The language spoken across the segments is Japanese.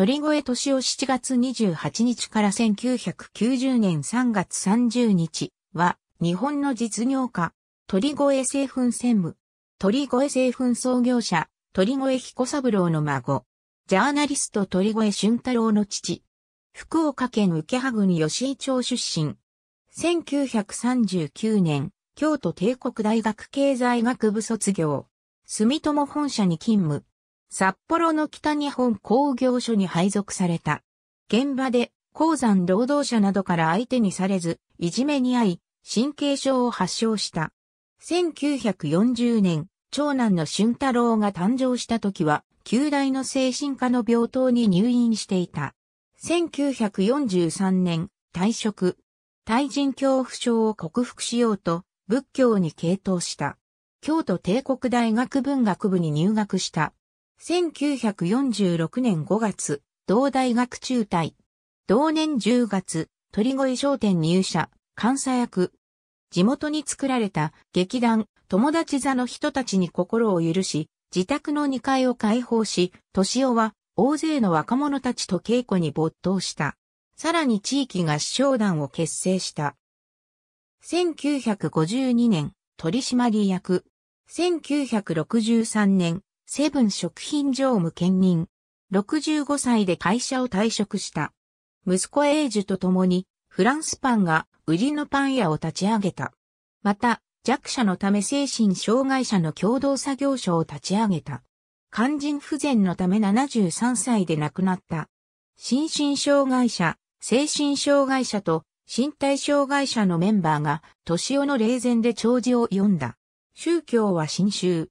鳥越敏夫7月28日から1990年3月30日は、日本の実業家、鳥越製粉専務、鳥越製粉創業者、鳥越彦三郎の孫、ジャーナリスト鳥越俊太郎の父、福岡県受羽郡吉井町出身、1939年、京都帝国大学経済学部卒業、住友本社に勤務、札幌の北日本工業所に配属された。現場で鉱山労働者などから相手にされず、いじめに遭い、神経症を発症した。1940年、長男の俊太郎が誕生した時は、旧大の精神科の病棟に入院していた。1943年、退職。対人恐怖症を克服しようと、仏教に傾倒した。京都帝国大学文学部に入学した。1946年5月、同大学中退。同年10月、鳥越商店入社、監査役。地元に作られた劇団、友達座の人たちに心を許し、自宅の2階を開放し、年尾は大勢の若者たちと稽古に没頭した。さらに地域合唱団を結成した。1952年、取締役。1963年、セブン食品常務兼任。65歳で会社を退職した。息子エイジュと共にフランスパンが売りのパン屋を立ち上げた。また、弱者のため精神障害者の共同作業所を立ち上げた。肝心不全のため73歳で亡くなった。心身障害者、精神障害者と身体障害者のメンバーが、年をの霊前で弔辞を読んだ。宗教は新宗。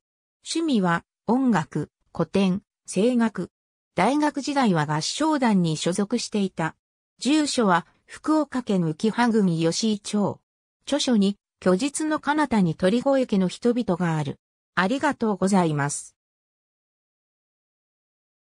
趣味は音楽、古典、声楽。大学時代は合唱団に所属していた。住所は福岡県浮羽組吉井町。著書に、虚実の彼方に鳥越家の人々がある。ありがとうございます。